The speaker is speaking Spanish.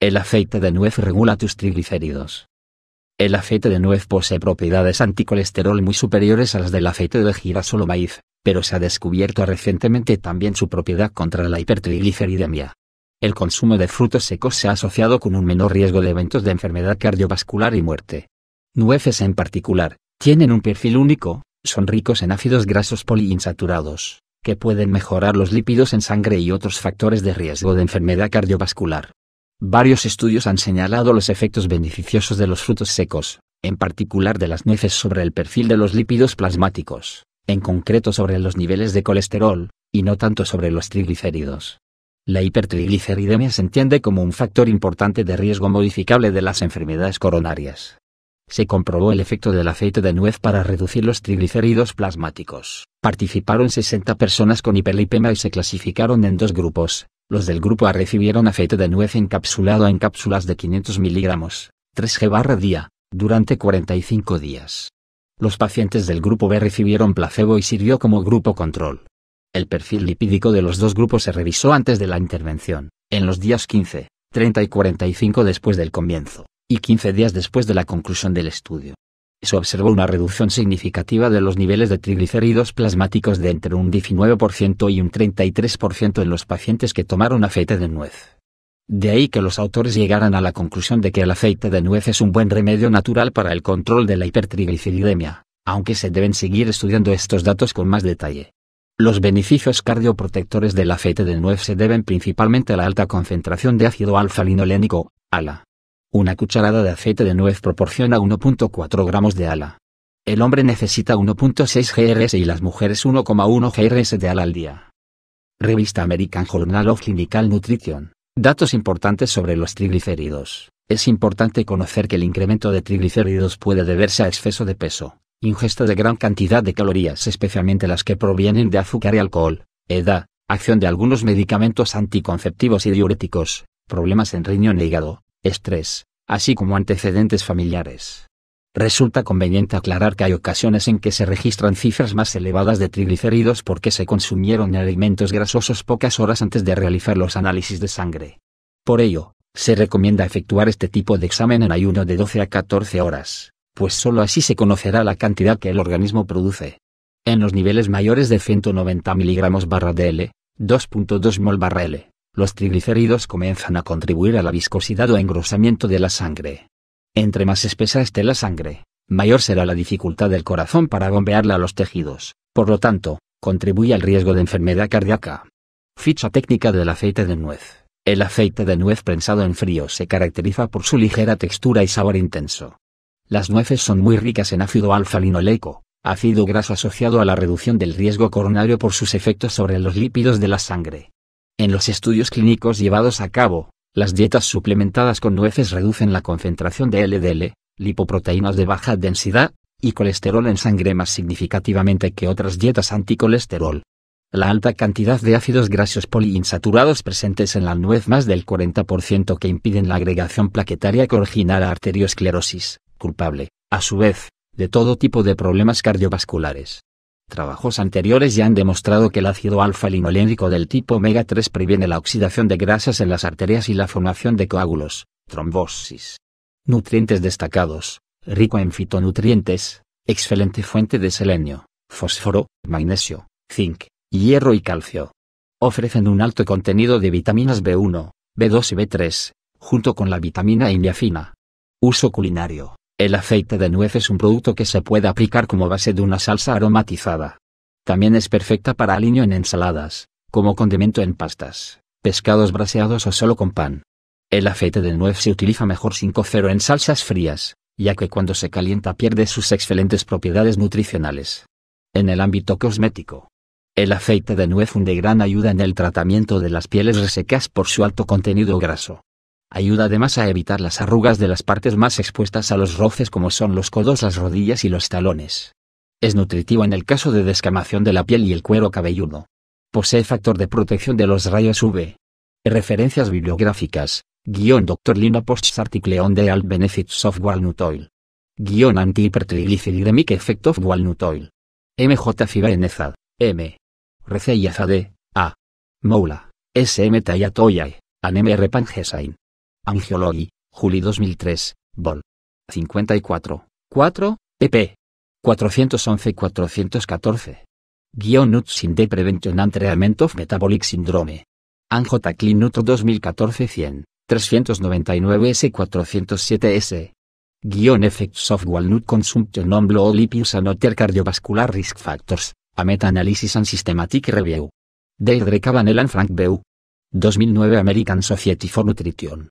El aceite de nuez regula tus triglicéridos. El aceite de nuez posee propiedades anticolesterol muy superiores a las del aceite de girasol o maíz, pero se ha descubierto recientemente también su propiedad contra la hipertrigliceridemia. El consumo de frutos secos se ha asociado con un menor riesgo de eventos de enfermedad cardiovascular y muerte. Nueces en particular, tienen un perfil único, son ricos en ácidos grasos poliinsaturados, que pueden mejorar los lípidos en sangre y otros factores de riesgo de enfermedad cardiovascular. Varios estudios han señalado los efectos beneficiosos de los frutos secos, en particular de las nueces sobre el perfil de los lípidos plasmáticos, en concreto sobre los niveles de colesterol, y no tanto sobre los triglicéridos. La hipertrigliceridemia se entiende como un factor importante de riesgo modificable de las enfermedades coronarias. Se comprobó el efecto del aceite de nuez para reducir los triglicéridos plasmáticos. Participaron 60 personas con hiperlipemia y se clasificaron en dos grupos, los del grupo A recibieron aceite de nuez encapsulado en cápsulas de 500 miligramos, 3 G barra día, durante 45 días. Los pacientes del grupo B recibieron placebo y sirvió como grupo control. El perfil lipídico de los dos grupos se revisó antes de la intervención, en los días 15, 30 y 45 después del comienzo, y 15 días después de la conclusión del estudio se observó una reducción significativa de los niveles de triglicéridos plasmáticos de entre un 19% y un 33% en los pacientes que tomaron aceite de nuez. De ahí que los autores llegaran a la conclusión de que el aceite de nuez es un buen remedio natural para el control de la hipertrigliceridemia, aunque se deben seguir estudiando estos datos con más detalle. Los beneficios cardioprotectores del aceite de nuez se deben principalmente a la alta concentración de ácido alfa-linolénico, ALA, una cucharada de aceite de nuez proporciona 1.4 gramos de ala. El hombre necesita 1.6 GRS y las mujeres 1,1 GRS de ala al día. Revista American Journal of Clinical Nutrition. Datos importantes sobre los triglicéridos. Es importante conocer que el incremento de triglicéridos puede deberse a exceso de peso, ingesta de gran cantidad de calorías especialmente las que provienen de azúcar y alcohol, edad, acción de algunos medicamentos anticonceptivos y diuréticos, problemas en riñón y hígado, estrés, así como antecedentes familiares. Resulta conveniente aclarar que hay ocasiones en que se registran cifras más elevadas de triglicéridos porque se consumieron alimentos grasosos pocas horas antes de realizar los análisis de sangre. Por ello, se recomienda efectuar este tipo de examen en ayuno de 12 a 14 horas, pues sólo así se conocerá la cantidad que el organismo produce. En los niveles mayores de 190 mg barra DL, 2.2 mol barra L, los triglicéridos comienzan a contribuir a la viscosidad o engrosamiento de la sangre. Entre más espesa esté la sangre, mayor será la dificultad del corazón para bombearla a los tejidos, por lo tanto, contribuye al riesgo de enfermedad cardíaca. Ficha técnica del aceite de nuez. El aceite de nuez prensado en frío se caracteriza por su ligera textura y sabor intenso. Las nueces son muy ricas en ácido alfa-linoleico, ácido graso asociado a la reducción del riesgo coronario por sus efectos sobre los lípidos de la sangre. En los estudios clínicos llevados a cabo, las dietas suplementadas con nueces reducen la concentración de LDL, lipoproteínas de baja densidad, y colesterol en sangre más significativamente que otras dietas anticolesterol. La alta cantidad de ácidos grasos poliinsaturados presentes en la nuez más del 40% que impiden la agregación plaquetaria que la arteriosclerosis, culpable, a su vez, de todo tipo de problemas cardiovasculares. Trabajos anteriores ya han demostrado que el ácido alfa-linolénico del tipo omega 3 previene la oxidación de grasas en las arterias y la formación de coágulos, trombosis. Nutrientes destacados, rico en fitonutrientes, excelente fuente de selenio, fósforo, magnesio, zinc, hierro y calcio. Ofrecen un alto contenido de vitaminas B1, B2 y B3, junto con la vitamina indiafina. Uso culinario. El aceite de nuez es un producto que se puede aplicar como base de una salsa aromatizada. También es perfecta para aliño en ensaladas, como condimento en pastas, pescados braseados o solo con pan. El aceite de nuez se utiliza mejor sin cocero en salsas frías, ya que cuando se calienta pierde sus excelentes propiedades nutricionales. En el ámbito cosmético, el aceite de nuez es de gran ayuda en el tratamiento de las pieles resecas por su alto contenido graso. Ayuda además a evitar las arrugas de las partes más expuestas a los roces como son los codos, las rodillas y los talones. Es nutritivo en el caso de descamación de la piel y el cuero cabelludo. Posee factor de protección de los rayos UV. Referencias bibliográficas. Guión Dr. Lina Post's article on the health benefits of walnut oil. Guión antihipertriglyceremic effect of walnut oil. MJ Fibeneza. M. Azade, A. Moula, SM Tayatoya, Anem R. Pangesain. Angiologi, Juli 2003, Vol. 54, 4, pp. 411 414. Guion Nuts in Prevention and Treatment of Metabolic Syndrome. Anjo Taclin 2014 100, 399S 407S. Guion Effects of Walnut Consumption on Blood Lipids and Other Cardiovascular Risk Factors, a Meta-Analysis and Systematic Review. Deirdre Cavanel and Frank B. 2009 American Society for Nutrition.